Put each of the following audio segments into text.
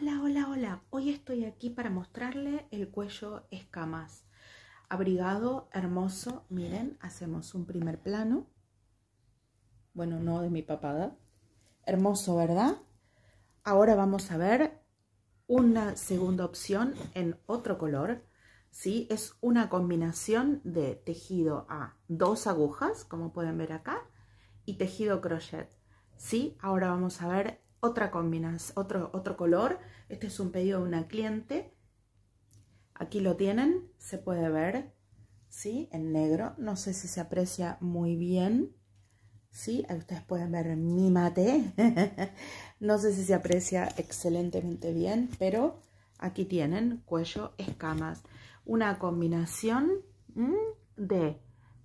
Hola, hola, hola. Hoy estoy aquí para mostrarle el cuello escamas. Abrigado, hermoso. Miren, hacemos un primer plano. Bueno, no de mi papada. Hermoso, ¿verdad? Ahora vamos a ver una segunda opción en otro color. ¿sí? Es una combinación de tejido a dos agujas, como pueden ver acá, y tejido crochet. ¿sí? Ahora vamos a ver otra combinación, otro, otro color. Este es un pedido de una cliente. Aquí lo tienen, se puede ver, ¿sí? En negro, no sé si se aprecia muy bien, ¿sí? Ahí ustedes pueden ver mi mate. no sé si se aprecia excelentemente bien, pero aquí tienen cuello, escamas. Una combinación de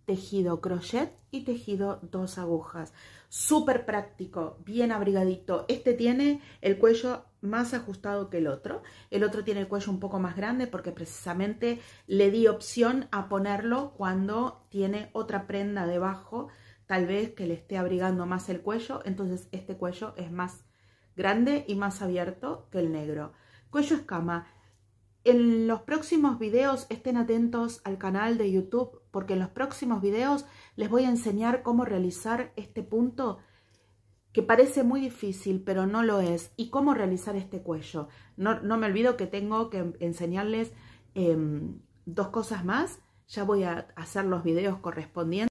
tejido crochet y tejido dos agujas. Súper práctico, bien abrigadito. Este tiene el cuello más ajustado que el otro. El otro tiene el cuello un poco más grande porque precisamente le di opción a ponerlo cuando tiene otra prenda debajo, tal vez que le esté abrigando más el cuello. Entonces este cuello es más grande y más abierto que el negro. Cuello escama. En los próximos videos estén atentos al canal de YouTube porque en los próximos videos les voy a enseñar cómo realizar este punto que parece muy difícil pero no lo es y cómo realizar este cuello. No, me olvido que tengo que enseñarles em, dos cosas más. Ya voy a hacer los videos correspondientes.